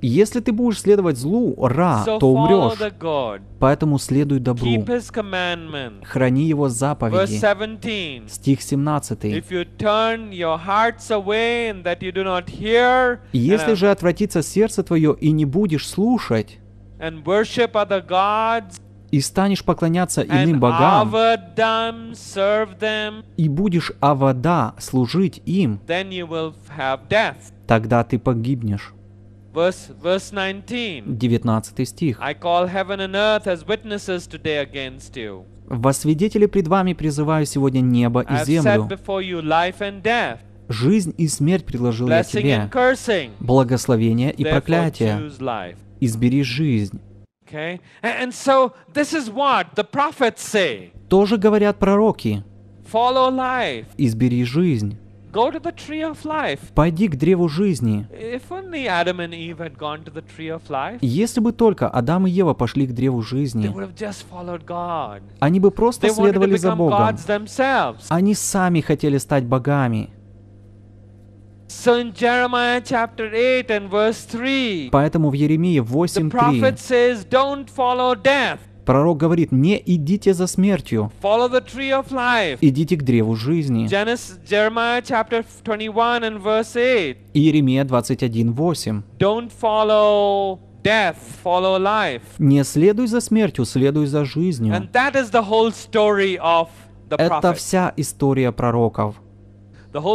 Если ты будешь следовать злу, Ра, то умрешь. Поэтому следуй добру. Храни его заповеди. Стих 17. Если же отвратится сердце твое и не будешь слушать, и станешь поклоняться иным богам, и будешь авада служить им, тогда ты погибнешь. 19 стих. «Во свидетели пред вами призываю сегодня небо и землю. Жизнь и смерть предложил я тебе, благословение и проклятие избери жизнь. Тоже говорят пророки. Избери жизнь. Пойди к древу жизни. Если бы только Адам и Ева пошли к древу жизни, они бы просто следовали за Богом. Они сами хотели стать богами. So in Jeremiah chapter 8 and verse 3, Поэтому в Еремии the 8.3 prophet says, Don't follow death, пророк говорит, не идите за смертью, follow the tree of life. идите к древу жизни. Genesis, Jeremiah chapter 21 and verse 8, Иеремия 21.8. Don't follow death, follow life. Не следуй за смертью, следуй за жизнью. And that is the whole story of the Это prophet. вся история пророков. Вся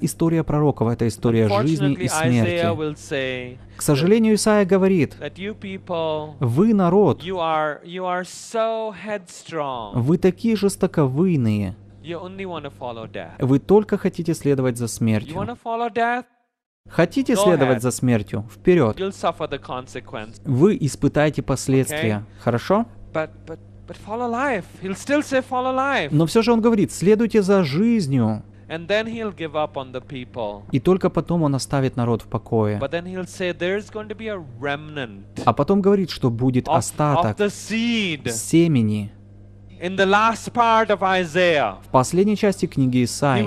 история пророков — это история жизни и смерти. К сожалению, Исаия говорит, «Вы, народ, вы такие жестоковыйные, вы только хотите следовать за смертью. Хотите следовать за смертью? Вперед. Вы испытаете последствия. Хорошо? Но все же он говорит, следуйте за жизнью. И только потом он оставит народ в покое. А потом говорит, что будет остаток семени. В последней части книги Исаии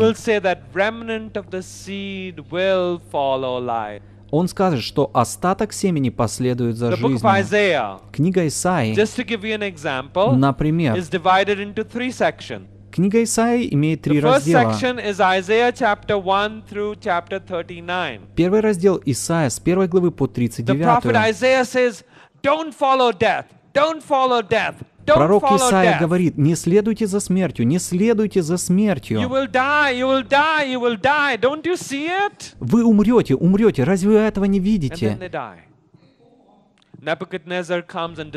он скажет, что остаток семени последует за жизнью. Книга Исаии, например, Книга Исаии имеет три раздела. Первый раздел Исаия с первой главы по 39. Don't follow death. Don't follow death. Пророк Исаия говорит, не следуйте за смертью, не следуйте за смертью. Вы умрете, умрете, разве вы этого не видите?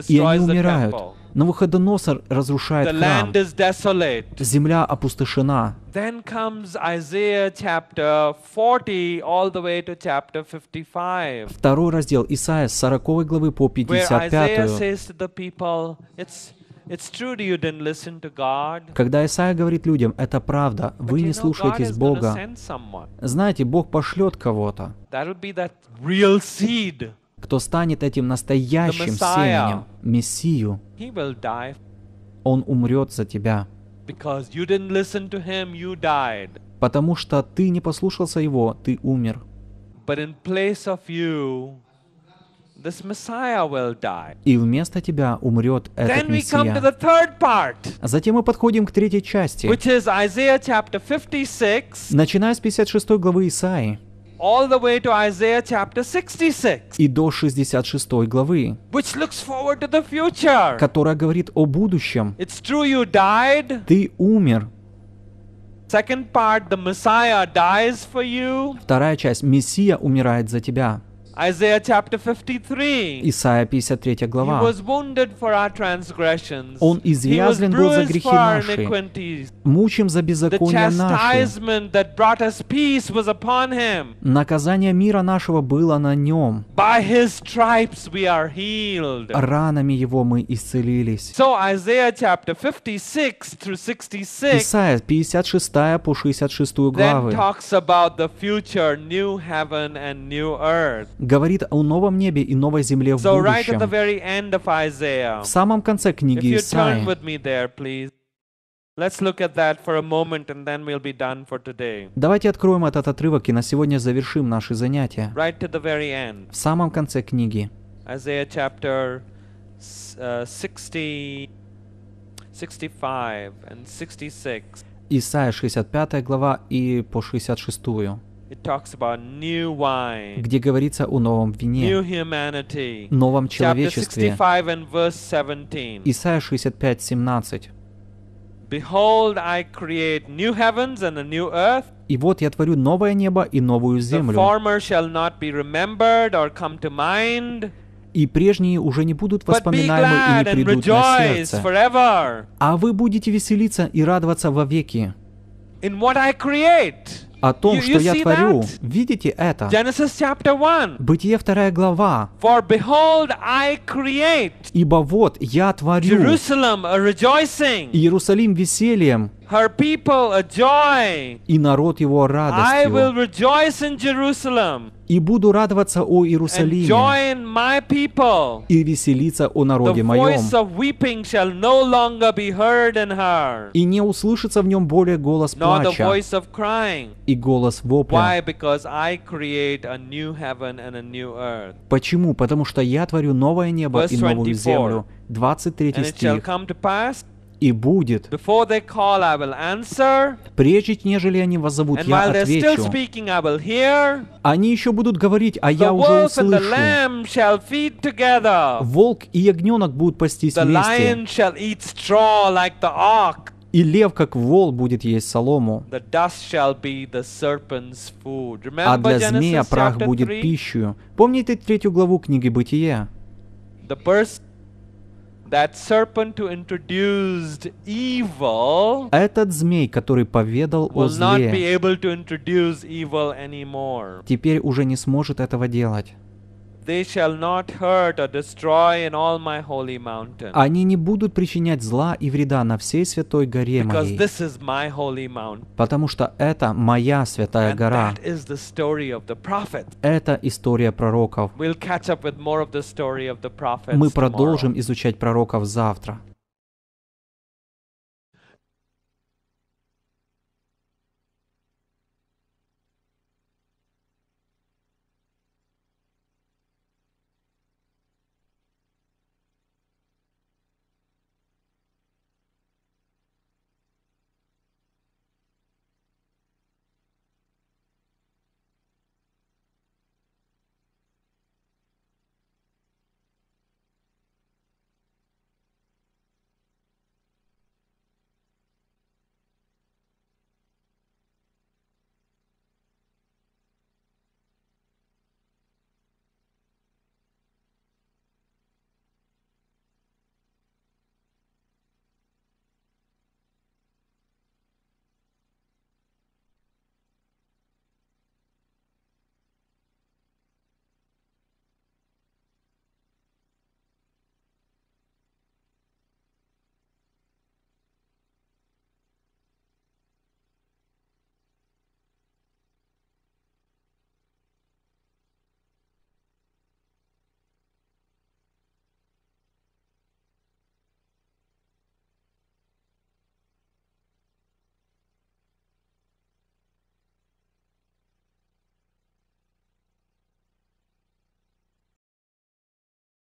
И они умирают. Навуходоносор разрушает храм. Земля опустошена. Второй раздел Исаия с 40 главы по 55. Когда Исаия говорит людям, это правда, вы не слушаетесь Бога, знаете, Бог пошлет кого-то, кто станет этим настоящим семенем, Мессию. Он умрет за тебя. Потому что ты не послушался его, ты умер. И вместо тебя умрет этот Мессия. Затем мы подходим к третьей части, начиная с 56 главы Исаии, all the way to Isaiah chapter 66, и до 66 главы, which looks forward to the future. которая говорит о будущем. It's true you died. Ты умер. Second part, the Messiah dies for you. Вторая часть, Мессия умирает за тебя. Isaiah chapter 53. Исайя 53 глава. He was wounded for our transgressions. Он изъязлен был за грехи наши, мучим за беззакония наши. Наказание мира нашего было на нем. By his stripes we are healed. Ранами его мы исцелились. So Isaiah chapter 56 through 66. Исайя 56 по 66 главы. Then talks about the future new heaven and new earth говорит о новом небе и новой земле в будущем. в самом конце книги Исаии. Давайте откроем этот отрывок и на сегодня завершим наши занятия. В самом конце книги. Uh, Исаия 65 65 глава и по 66 где говорится о новом вине, новом человечестве. Исайя 65, 17. И вот я творю новое небо и новую землю. И прежние уже не будут воспоминаемы и не придут на сердце. А вы будете веселиться и радоваться вовеки. In what I create о том, you, что you я творю. That? Видите это? Genesis chapter 1. Бытие вторая глава. For behold, I create. Ибо вот я творю. Jerusalem rejoicing. Иерусалим весельем. Her people are И народ его радостью. I will rejoice in Jerusalem. И буду радоваться о Иерусалиме. And join my people. И веселиться о народе моем. The voice of weeping shall no longer be heard in her. И не услышится в нем более голос Nor плача. The voice of crying. И голос вопля. Why? Because I create a new heaven and a new earth. Почему? Потому что я творю новое небо Verse и новую 24. землю. 23 and стих. It shall come to pass, и будет. Call, Прежде, нежели они воззовут, And я отвечу. Speaking, они еще будут говорить, а я уже услышу. Волк и ягненок будут пастись вместе. Like и лев, как вол, будет есть солому. а для змея прах будет пищей. Помните третью главу книги Бытия? The first That serpent who introduced evil Этот змей, который поведал о зле, теперь уже не сможет этого делать. Они не будут причинять зла и вреда на всей святой горе моей, потому что это моя святая гора. Это история пророков. Мы продолжим изучать пророков завтра.